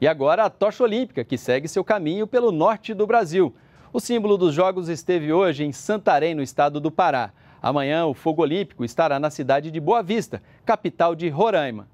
E agora a tocha olímpica, que segue seu caminho pelo norte do Brasil. O símbolo dos Jogos esteve hoje em Santarém, no estado do Pará. Amanhã, o fogo olímpico estará na cidade de Boa Vista, capital de Roraima.